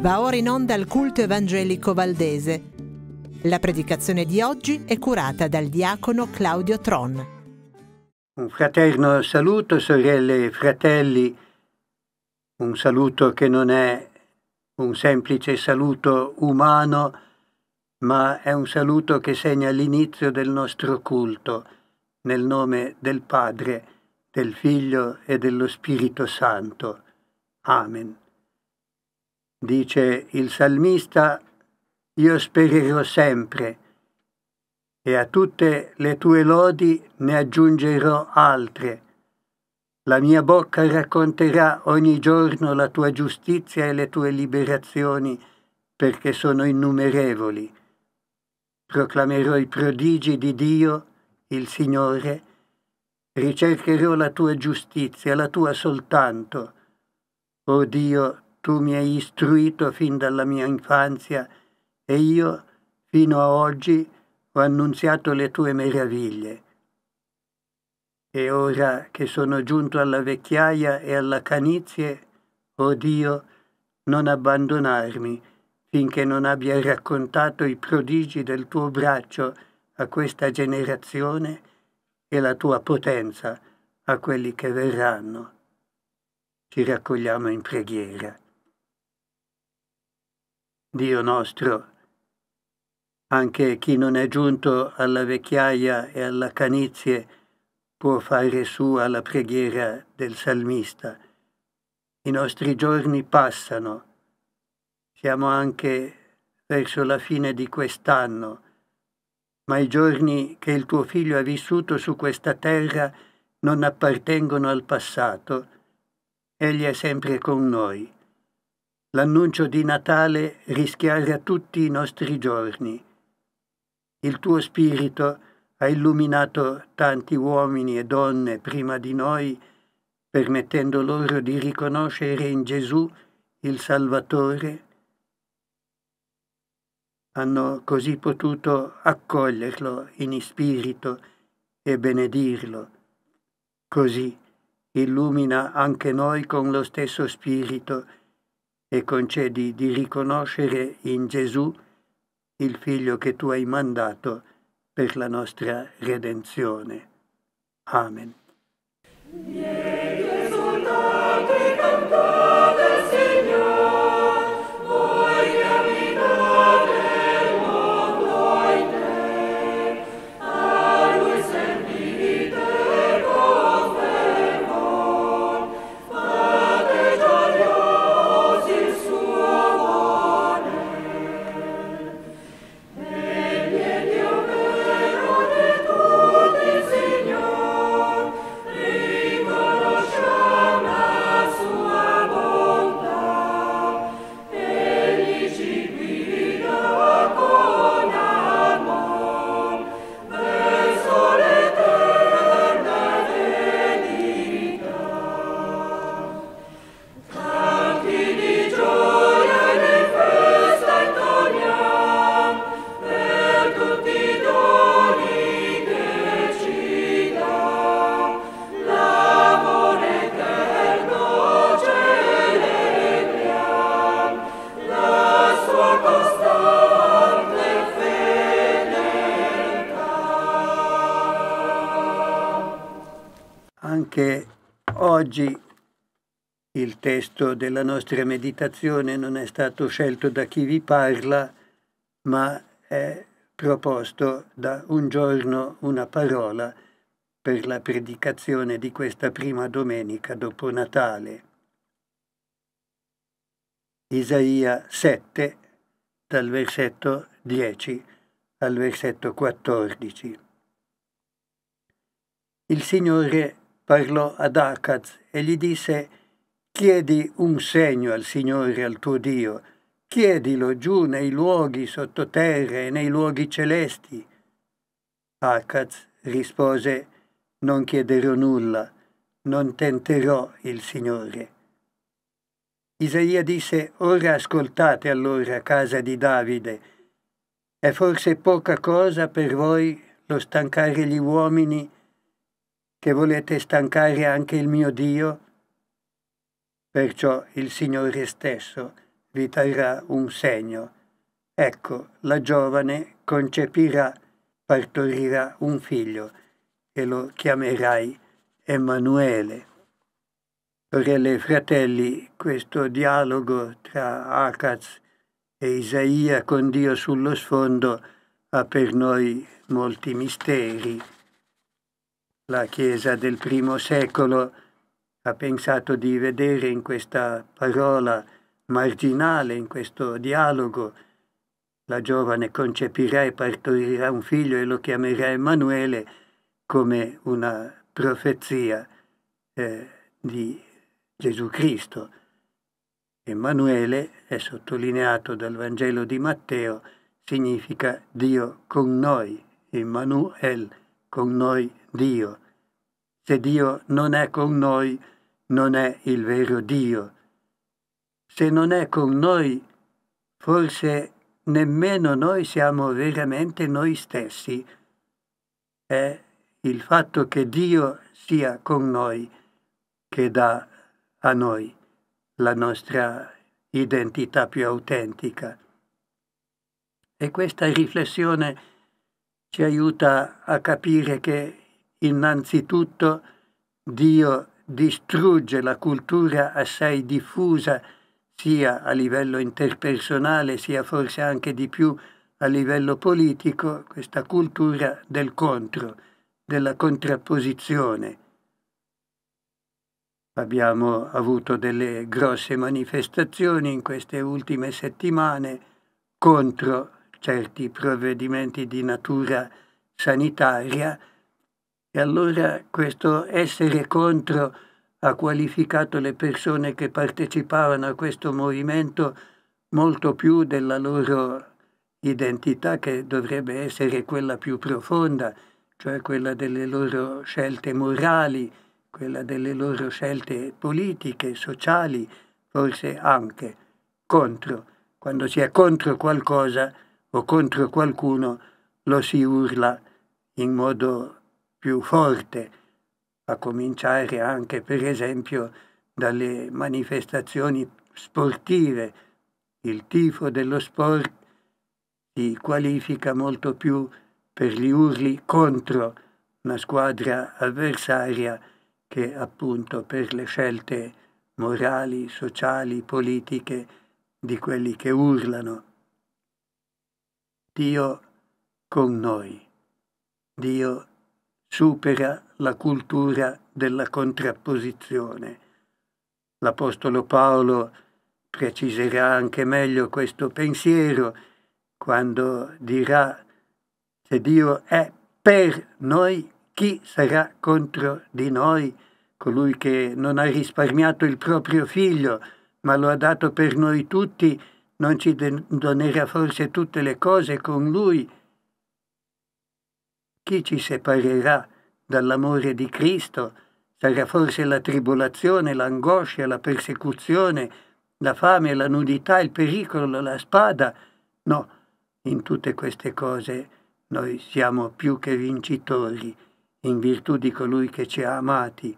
Va ora in onda al culto evangelico valdese. La predicazione di oggi è curata dal diacono Claudio Tron. Un fraterno saluto, sorelle e fratelli, un saluto che non è un semplice saluto umano, ma è un saluto che segna l'inizio del nostro culto nel nome del Padre, del Figlio e dello Spirito Santo. Amen. Dice il salmista, io spererò sempre e a tutte le tue lodi ne aggiungerò altre. La mia bocca racconterà ogni giorno la tua giustizia e le tue liberazioni, perché sono innumerevoli. Proclamerò i prodigi di Dio il Signore, ricercherò la tua giustizia, la tua soltanto. O oh Dio, tu mi hai istruito fin dalla mia infanzia e io, fino a oggi, ho annunziato le tue meraviglie. E ora che sono giunto alla vecchiaia e alla canizie, o oh Dio, non abbandonarmi finché non abbia raccontato i prodigi del tuo braccio a questa generazione e la tua potenza a quelli che verranno. Ci raccogliamo in preghiera. Dio nostro, anche chi non è giunto alla vecchiaia e alla canizie può fare sua la preghiera del salmista. I nostri giorni passano, siamo anche verso la fine di quest'anno ma i giorni che il tuo figlio ha vissuto su questa terra non appartengono al passato. Egli è sempre con noi. L'annuncio di Natale rischiara tutti i nostri giorni. Il tuo spirito ha illuminato tanti uomini e donne prima di noi, permettendo loro di riconoscere in Gesù il Salvatore hanno così potuto accoglierlo in spirito e benedirlo. Così illumina anche noi con lo stesso spirito e concedi di riconoscere in Gesù il Figlio che tu hai mandato per la nostra redenzione. Amen. Yeah. Oggi il testo della nostra meditazione non è stato scelto da chi vi parla, ma è proposto da un giorno una parola per la predicazione di questa prima domenica dopo Natale. Isaia 7, dal versetto 10 al versetto 14. Il Signore parlò ad Acaz e gli disse Chiedi un segno al Signore, al tuo Dio, chiedilo giù nei luoghi sottoterra e nei luoghi celesti. Acaz rispose Non chiederò nulla, non tenterò il Signore. Isaia disse Ora ascoltate allora casa di Davide. È forse poca cosa per voi lo stancare gli uomini che volete stancare anche il mio Dio? Perciò il Signore stesso vi trarrà un segno. Ecco, la giovane concepirà, partorirà un figlio e lo chiamerai Emanuele. Sorelle e fratelli, questo dialogo tra Acaz e Isaia con Dio sullo sfondo ha per noi molti misteri. La Chiesa del primo secolo ha pensato di vedere in questa parola marginale, in questo dialogo, la giovane concepirà e partorirà un figlio e lo chiamerà Emanuele come una profezia eh, di Gesù Cristo. Emanuele è sottolineato dal Vangelo di Matteo, significa Dio con noi, Emanuel con noi Dio. Se Dio non è con noi, non è il vero Dio. Se non è con noi, forse nemmeno noi siamo veramente noi stessi. È il fatto che Dio sia con noi che dà a noi la nostra identità più autentica. E questa riflessione ci aiuta a capire che Innanzitutto Dio distrugge la cultura assai diffusa sia a livello interpersonale sia forse anche di più a livello politico, questa cultura del contro, della contrapposizione. Abbiamo avuto delle grosse manifestazioni in queste ultime settimane contro certi provvedimenti di natura sanitaria e allora questo essere contro ha qualificato le persone che partecipavano a questo movimento molto più della loro identità che dovrebbe essere quella più profonda, cioè quella delle loro scelte morali, quella delle loro scelte politiche, sociali, forse anche contro. Quando si è contro qualcosa o contro qualcuno lo si urla in modo più forte, a cominciare anche per esempio dalle manifestazioni sportive. Il tifo dello sport si qualifica molto più per gli urli contro una squadra avversaria che appunto per le scelte morali, sociali, politiche di quelli che urlano. Dio con noi, Dio supera la cultura della contrapposizione. L'Apostolo Paolo preciserà anche meglio questo pensiero quando dirà se Dio è per noi, chi sarà contro di noi? Colui che non ha risparmiato il proprio figlio, ma lo ha dato per noi tutti, non ci donerà forse tutte le cose con lui? Chi ci separerà dall'amore di Cristo? Sarà forse la tribolazione, l'angoscia, la persecuzione, la fame, la nudità, il pericolo, la spada? No, in tutte queste cose noi siamo più che vincitori, in virtù di colui che ci ha amati.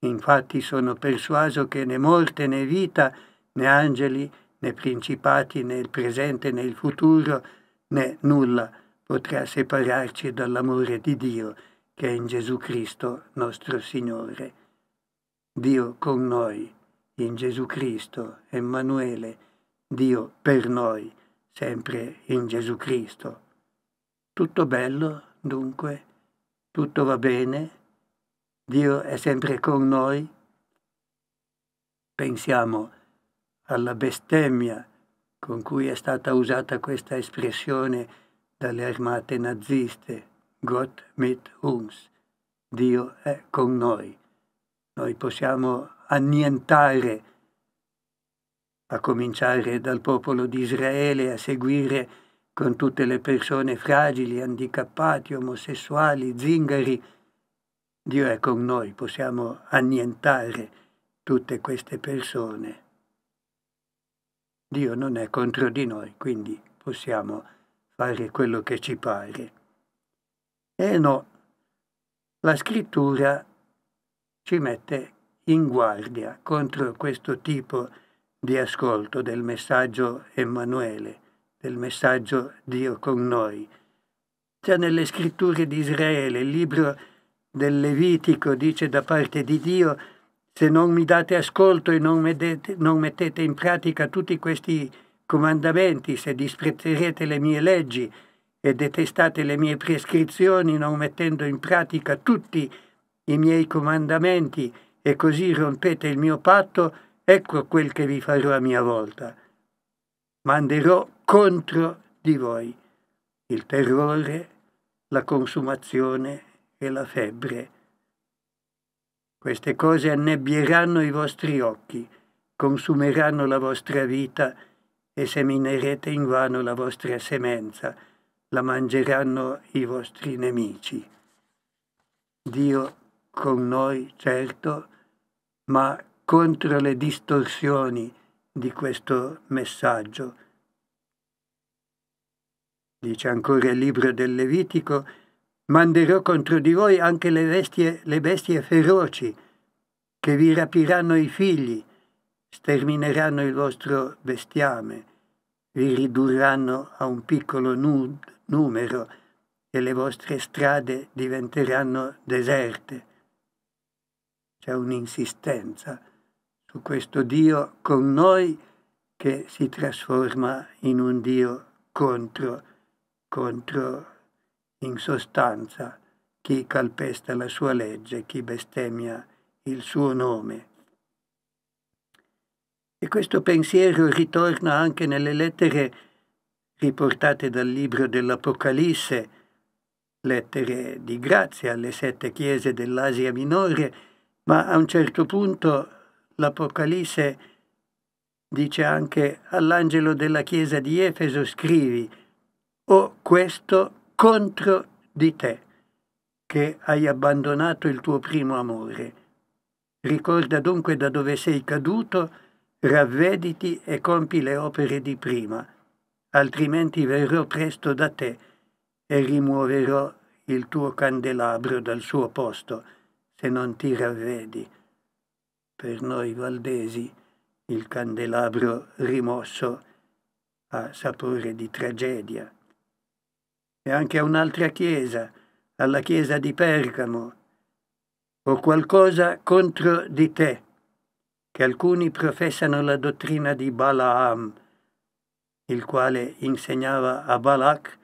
Infatti sono persuaso che né morte né vita, né angeli né principati, né il presente né il futuro, né nulla potrà separarci dall'amore di Dio che è in Gesù Cristo nostro Signore. Dio con noi, in Gesù Cristo, Emanuele, Dio per noi, sempre in Gesù Cristo. Tutto bello, dunque, tutto va bene, Dio è sempre con noi. Pensiamo alla bestemmia con cui è stata usata questa espressione dalle armate naziste, Gott mit uns, Dio è con noi. Noi possiamo annientare, a cominciare dal popolo di Israele, a seguire con tutte le persone fragili, handicappati, omosessuali, zingari. Dio è con noi, possiamo annientare tutte queste persone. Dio non è contro di noi, quindi possiamo annientare fare quello che ci pare. E no, la scrittura ci mette in guardia contro questo tipo di ascolto del messaggio Emanuele, del messaggio Dio con noi. Già nelle scritture di Israele, il libro del Levitico dice da parte di Dio, se non mi date ascolto e non mettete, non mettete in pratica tutti questi comandamenti, se disprezzerete le mie leggi e detestate le mie prescrizioni, non mettendo in pratica tutti i miei comandamenti e così rompete il mio patto, ecco quel che vi farò a mia volta. Manderò contro di voi il terrore, la consumazione e la febbre. Queste cose annebbieranno i vostri occhi, consumeranno la vostra vita e seminerete in vano la vostra semenza, la mangeranno i vostri nemici. Dio con noi, certo, ma contro le distorsioni di questo messaggio. Dice ancora il libro del Levitico, manderò contro di voi anche le bestie, le bestie feroci che vi rapiranno i figli Stermineranno il vostro bestiame, vi ridurranno a un piccolo nu- numero e le vostre strade diventeranno deserte. C'è un'insistenza su questo Dio con noi che si trasforma in un Dio contro, contro in sostanza chi calpesta la sua legge, chi bestemmia il suo nome. E questo pensiero ritorna anche nelle lettere riportate dal libro dell'Apocalisse, lettere di grazia alle sette chiese dell'Asia minore, ma a un certo punto l'Apocalisse dice anche all'angelo della chiesa di Efeso scrivi «Ho questo contro di te, che hai abbandonato il tuo primo amore. Ricorda dunque da dove sei caduto ravvediti e compi le opere di prima, altrimenti verrò presto da te e rimuoverò il tuo candelabro dal suo posto, se non ti ravvedi. Per noi valdesi il candelabro rimosso ha sapore di tragedia. E anche a un'altra chiesa, alla chiesa di Pergamo, ho qualcosa contro di te, che alcuni professano la dottrina di Balaam, il quale insegnava a Balak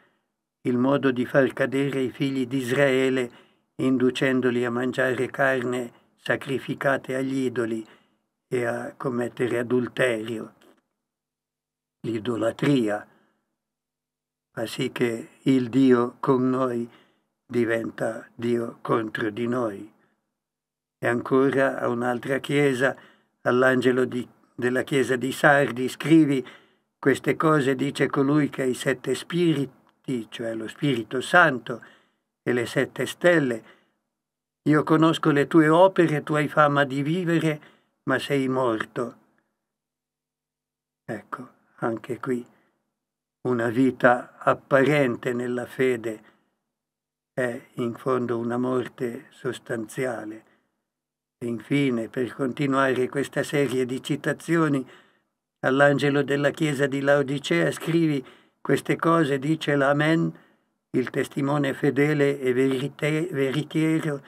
il modo di far cadere i figli di Israele inducendoli a mangiare carne sacrificate agli idoli e a commettere adulterio. L'idolatria fa sì che il Dio con noi diventa Dio contro di noi. E ancora a un'altra chiesa all'angelo di, della chiesa di Sardi, scrivi queste cose, dice colui che ha i sette spiriti, cioè lo Spirito Santo e le sette stelle. Io conosco le tue opere, tu hai fama di vivere, ma sei morto. Ecco, anche qui una vita apparente nella fede è in fondo una morte sostanziale. Infine, per continuare questa serie di citazioni, all'angelo della chiesa di Laodicea scrivi queste cose, dice l'Amen, il testimone fedele e verite- veritiero,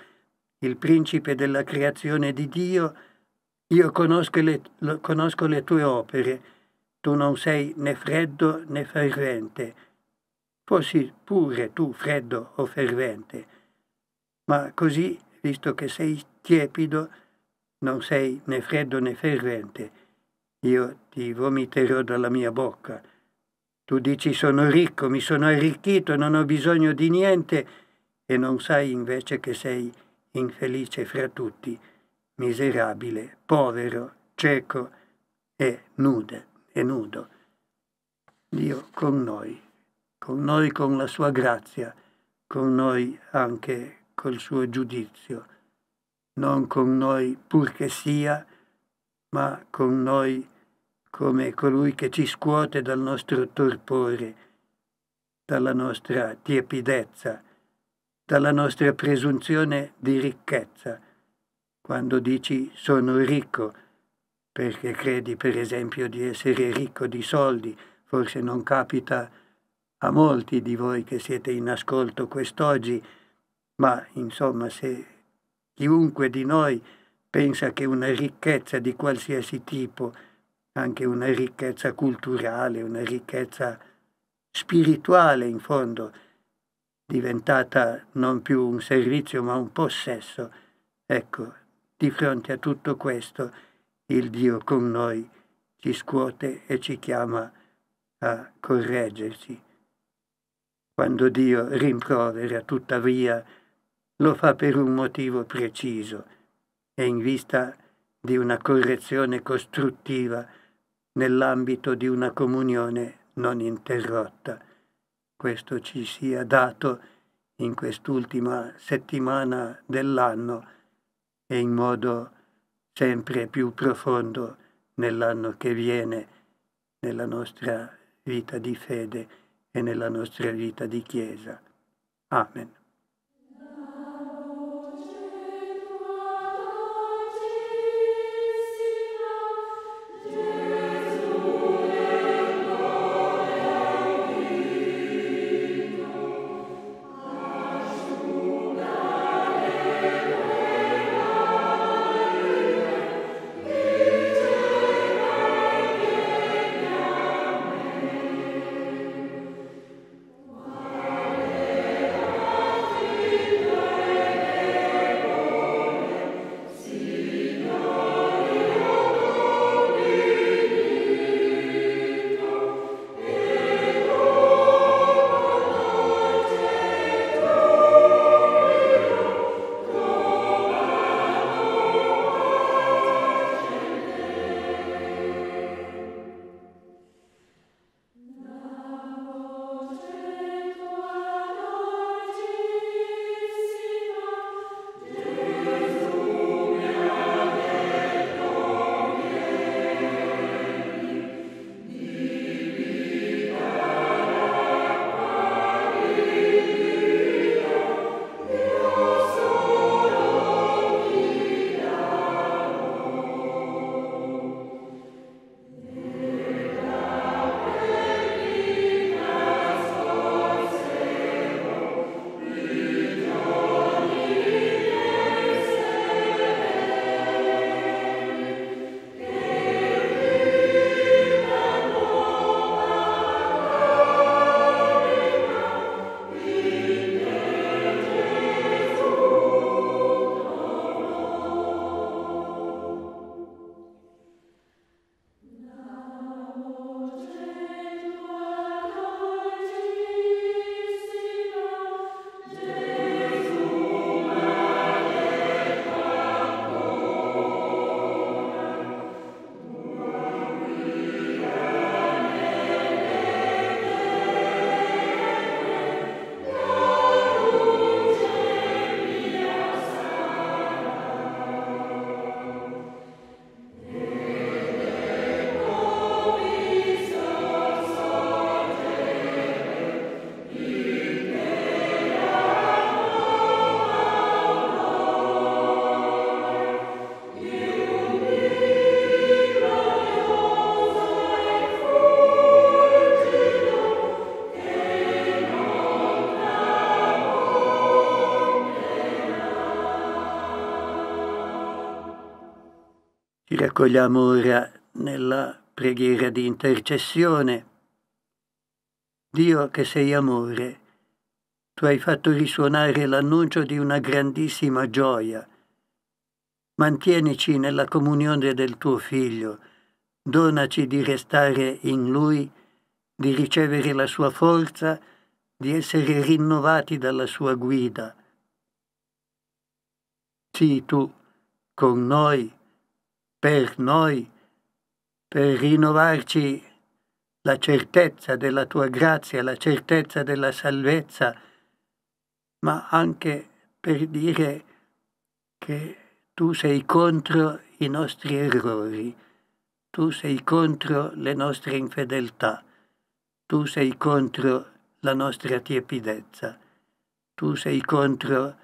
il principe della creazione di Dio, io conosco le, conosco le tue opere, tu non sei né freddo né fervente, fossi pure tu freddo o fervente, ma così, visto che sei tiepido, non sei né freddo né fervente. Io ti vomiterò dalla mia bocca. Tu dici sono ricco, mi sono arricchito, non ho bisogno di niente e non sai invece che sei infelice fra tutti, miserabile, povero, cieco e nude, e nudo. Dio con noi, con noi con la sua grazia, con noi anche col suo giudizio non con noi pur che sia, ma con noi come colui che ci scuote dal nostro torpore, dalla nostra tiepidezza, dalla nostra presunzione di ricchezza. Quando dici sono ricco, perché credi per esempio di essere ricco di soldi, forse non capita a molti di voi che siete in ascolto quest'oggi, ma insomma se Chiunque di noi pensa che una ricchezza di qualsiasi tipo, anche una ricchezza culturale, una ricchezza spirituale in fondo, diventata non più un servizio ma un possesso, ecco, di fronte a tutto questo il Dio con noi ci scuote e ci chiama a correggerci. Quando Dio rimprovera tuttavia lo fa per un motivo preciso e in vista di una correzione costruttiva nell'ambito di una comunione non interrotta. Questo ci sia dato in quest'ultima settimana dell'anno e in modo sempre più profondo nell'anno che viene, nella nostra vita di fede e nella nostra vita di Chiesa. Amen. raccogliamo ora nella preghiera di intercessione. Dio che sei amore, tu hai fatto risuonare l'annuncio di una grandissima gioia. Mantienici nella comunione del tuo Figlio, donaci di restare in Lui, di ricevere la sua forza, di essere rinnovati dalla sua guida. Sii tu con noi per noi, per rinnovarci la certezza della tua grazia, la certezza della salvezza, ma anche per dire che tu sei contro i nostri errori, tu sei contro le nostre infedeltà, tu sei contro la nostra tiepidezza, tu sei contro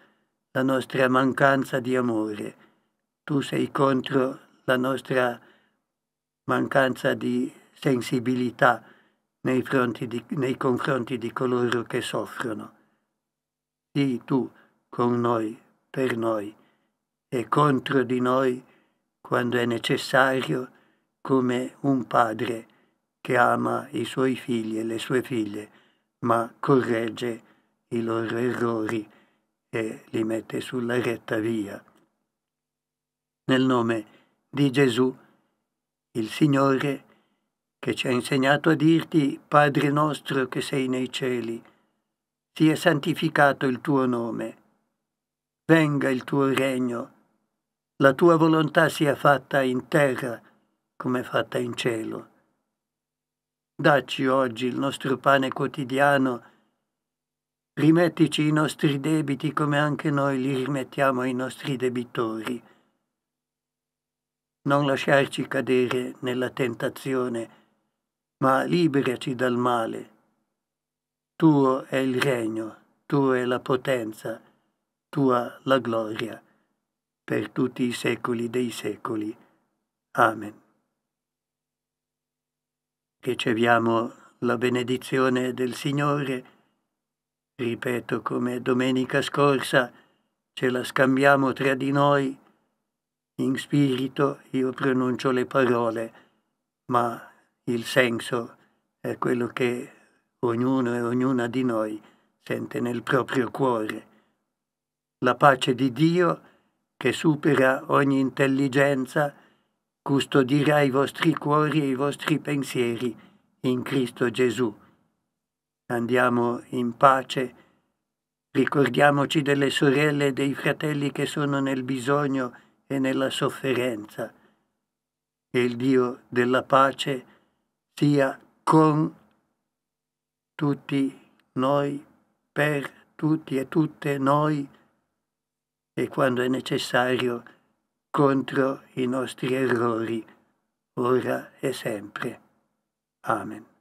la nostra mancanza di amore, tu sei contro la nostra mancanza di sensibilità nei, di, nei confronti di coloro che soffrono. Sii tu con noi, per noi e contro di noi quando è necessario, come un padre che ama i suoi figli e le sue figlie, ma corregge i loro errori e li mette sulla retta via. Nel nome di di Gesù, il Signore che ci ha insegnato a dirti, Padre nostro che sei nei cieli, sia santificato il tuo nome, venga il tuo regno, la tua volontà sia fatta in terra come fatta in cielo. Dacci oggi il nostro pane quotidiano, rimettici i nostri debiti come anche noi li rimettiamo ai nostri debitori non lasciarci cadere nella tentazione, ma liberaci dal male. Tuo è il regno, tua è la potenza, tua la gloria, per tutti i secoli dei secoli. Amen. Riceviamo la benedizione del Signore. Ripeto, come domenica scorsa, ce la scambiamo tra di noi in spirito io pronuncio le parole, ma il senso è quello che ognuno e ognuna di noi sente nel proprio cuore. La pace di Dio, che supera ogni intelligenza, custodirà i vostri cuori e i vostri pensieri in Cristo Gesù. Andiamo in pace, ricordiamoci delle sorelle e dei fratelli che sono nel bisogno e nella sofferenza. Che il Dio della pace sia con tutti noi, per tutti e tutte noi e quando è necessario contro i nostri errori, ora e sempre. Amen.